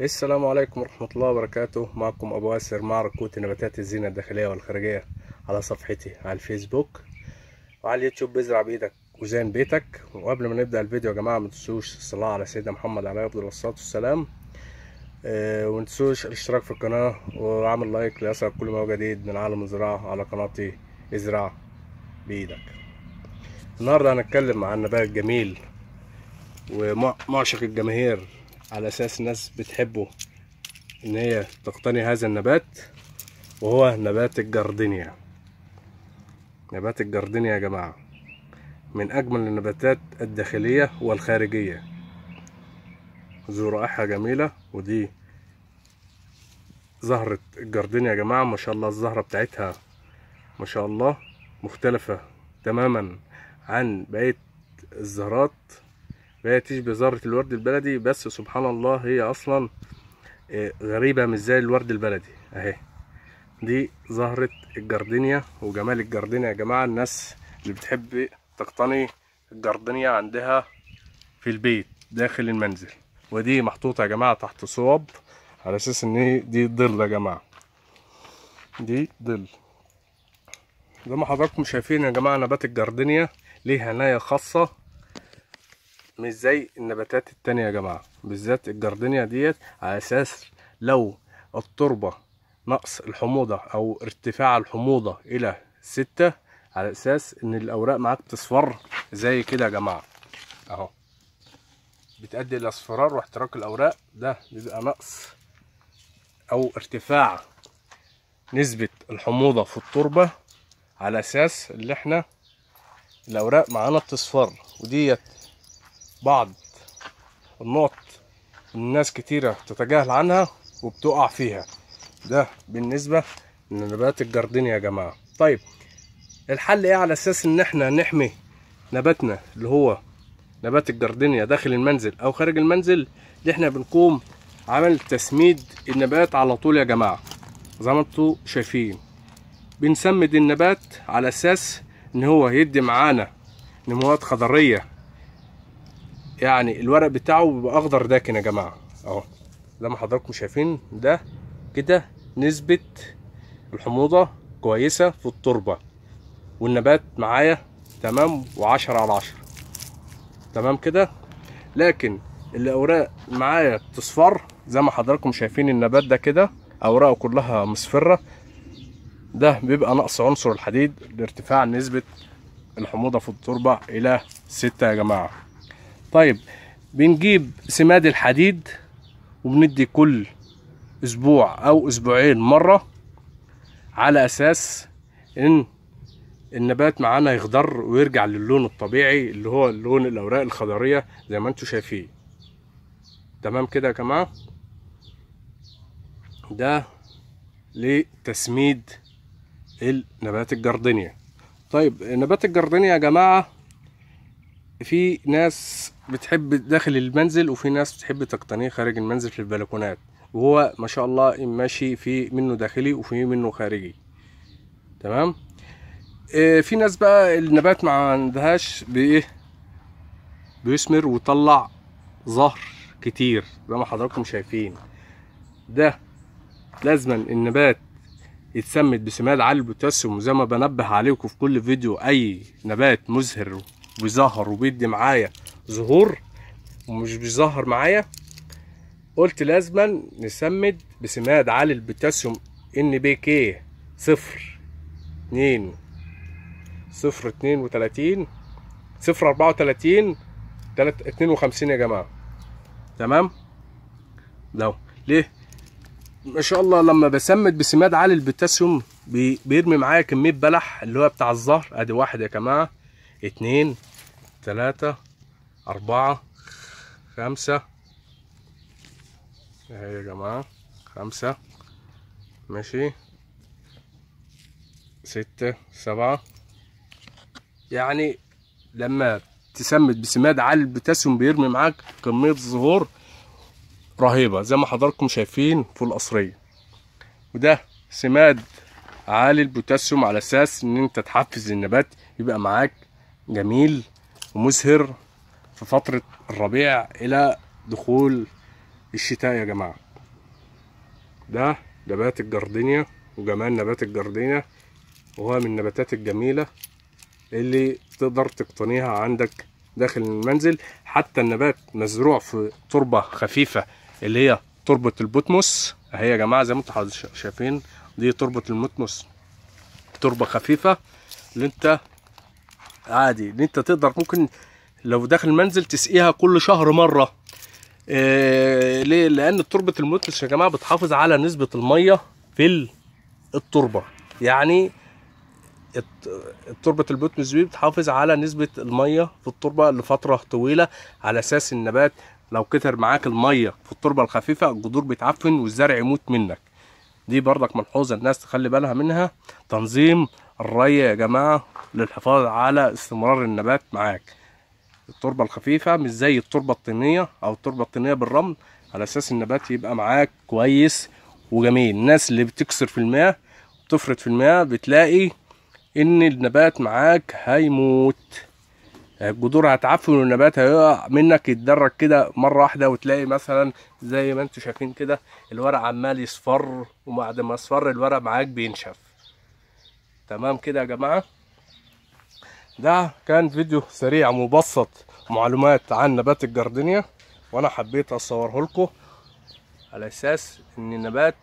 السلام عليكم ورحمة الله وبركاته معكم أبو أسر مع ركوت نباتات الزينة الداخلية والخارجية على صفحتي على الفيسبوك وعلى اليوتيوب بزرع بإيدك وزين بيتك وقبل ما نبدأ الفيديو يا جماعة ما تنسوش الصلاة على سيدنا محمد عليه أفضل الصلاة والسلام أه وما تنسوش الاشتراك في القناة وعمل لايك ليصلك كل ما هو جديد من عالم الزراعة على قناتي ازرع بإيدك النهاردة هنتكلم عن نبات جميل ومعشق الجماهير على اساس الناس بتحبه ان هي تقتني هذا النبات وهو نبات الجاردينيا نبات الجاردينيا يا جماعة من اجمل النباتات الداخلية والخارجية ذو رائحة جميلة ودي زهرة الجاردينيا يا جماعة ما شاء الله الزهرة بتاعتها ما شاء الله مختلفة تماما عن بقية الزهرات ما تشبه زهرة الورد البلدي بس سبحان الله هي أصلا آه، غريبة مش زي الورد البلدي أهي دي زهرة الجاردينيا وجمال الجاردينيا يا جماعة الناس اللي بتحب تقتني الجاردينيا عندها في البيت داخل المنزل ودي محطوطة يا جماعة تحت صوب على أساس إن دي ظل يا جماعة دي ظل زي ما حضراتكم شايفين يا جماعة نبات الجاردينيا ليه عناية خاصة مش زي النباتات التانية يا جماعة بالذات الجردنيا ديت على اساس لو التربة نقص الحموضة او ارتفاع الحموضة الى ستة على اساس ان الاوراق معاك تصفر زي كده يا جماعة اهو بتؤدي الى اصفرار واحتراق الاوراق ده بيبقى نقص او ارتفاع نسبة الحموضة في التربة على اساس اللي احنا الاوراق معانا بتصفر وديت بعض النقط الناس كتيرة تتجاهل عنها وبتقع فيها ده بالنسبة لنبات الجردين يا جماعة طيب الحل ايه على اساس ان احنا نحمي نباتنا اللي هو نبات الجاردينيا داخل المنزل او خارج المنزل اللي احنا بنقوم عمل تسميد النبات على طول يا جماعه زي ما انتوا شايفين بنسمد النبات على اساس ان هو يدي معانا نموات خضريه يعني الورق بتاعه بيبقى اخضر داكن يا جماعه اهو زي ما حضراتكم شايفين ده كده نسبه الحموضه كويسه في التربه والنبات معايا تمام وعشرة على عشرة تمام كده لكن الاوراق معايا تصفر زي ما حضراتكم شايفين النبات ده كده اوراقه كلها مصفره ده بيبقى نقص عنصر الحديد لارتفاع نسبه الحموضه في التربه الى ستة يا جماعه طيب بنجيب سماد الحديد وبندي كل اسبوع او اسبوعين مره على اساس ان النبات معانا يخضر ويرجع للون الطبيعي اللي هو لون الاوراق الخضريه زي ما انتم شايفين تمام كده يا جماعه ده لتسميد النبات الجردينيا طيب نبات الجردينيا يا جماعه في ناس بتحب داخل المنزل وفي ناس بتحب تقتنيه خارج المنزل في البلكونات وهو ما شاء الله ماشي في منه داخلي وفي منه خارجي تمام آه، في ناس بقى النبات ما عندهاش بايه بيثمر ويطلع زهر كتير زي ما حضراتكم شايفين ده لازما النبات يتسمد بسماد عالي البوتاسيوم وزي ما بنبه عليكم في كل فيديو اي نبات مزهر بيظهر وبيدي معايا ظهور ومش بيظهر معايا قلت لازما نسمد بسماد عالي البوتاسيوم ان بي كي صفر اتنين صفر اتنين وتلاتين صفر اربعة وتلاتين تلات اتنين وخمسين يا جماعة تمام لو ليه ما شاء الله لما بسمد بسماد عالي البوتاسيوم بيرمي معايا كمية بلح اللي هو بتاع الزهر ادي واحد يا جماعة اتنين ثلاثة أربعة خمسة اهي يا جماعة خمسة ماشي ستة سبعة يعني لما تسمد بسماد عالي البوتاسيوم بيرمي معاك كمية زهور رهيبة زي ما حضراتكم شايفين في القصرية وده سماد عالي البوتاسيوم على اساس ان انت تحفز النبات يبقى معاك جميل ومزهر في فترة الربيع إلى دخول الشتاء يا جماعة ده نبات الجردينيا وجمال نبات الجردينيا وهو من النباتات الجميلة اللي تقدر تقتنيها عندك داخل المنزل حتى النبات مزروع في تربة خفيفة اللي هي تربة البوتموس اهي يا جماعة زي ما انتم شايفين دي تربة البوتموس تربة خفيفة اللي انت عادي ان انت تقدر ممكن لو داخل المنزل تسقيها كل شهر مره إيه ليه لان تربه المتلش يا جماعه بتحافظ على نسبه الميه في التربه يعني تربه البوتنس دي بتحافظ على نسبه الميه في التربه لفتره طويله على اساس النبات لو كتر معاك الميه في التربه الخفيفه الجذور بتعفن والزرع يموت منك دي برضك ملحوظه الناس تخلي بالها منها تنظيم الري يا جماعه للحفاظ على استمرار النبات معاك التربه الخفيفه مش زي التربه الطينيه او التربه الطينيه بالرمل على اساس النبات يبقى معاك كويس وجميل الناس اللي بتكسر في المياه وتفرط في المياه بتلاقي ان النبات معاك هيموت الجذور هتعفن والنبات هيقع منك يتدرج كده مره واحده وتلاقي مثلا زي ما انتم شايفين كده الورق عمال يصفر وبعد ما يصفر الورق معاك بينشف تمام كده يا جماعه ده كان فيديو سريع مبسط معلومات عن نبات الجاردينيا وانا حبيت اصوره لكم على اساس ان النبات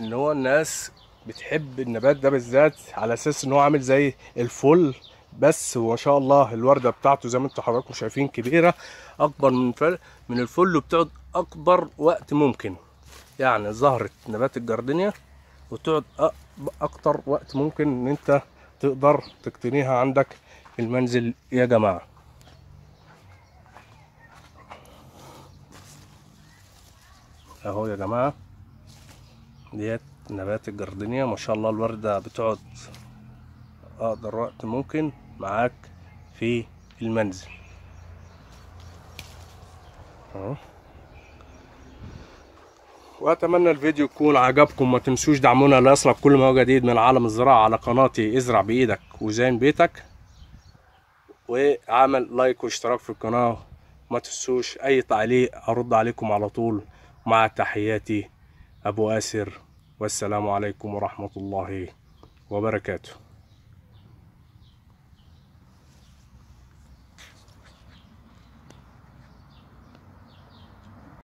ان هو الناس بتحب النبات ده بالذات على اساس ان هو عامل زي الفل بس هو شاء الله الورده بتاعته زي ما انتم حضراتكم شايفين كبيره اكبر من من الفل وبتقعد اكبر وقت ممكن يعني زهره نبات الجاردينيا وتقعد اكتر وقت ممكن ان انت تقدر تقتنيها عندك في المنزل يا جماعه اهو يا جماعه ديت نبات الجاردينيا ما شاء الله الورده بتقعد اقدر وقت ممكن معاك في المنزل واتمنى الفيديو يكون عجبكم ما تنسوش دعمونا ليصلك كل ما هو جديد من عالم الزراعه على قناتي ازرع بايدك وزين بيتك وعمل لايك واشتراك في القناه ما تنسوش اي تعليق ارد عليكم على طول مع تحياتي ابو اسر والسلام عليكم ورحمه الله وبركاته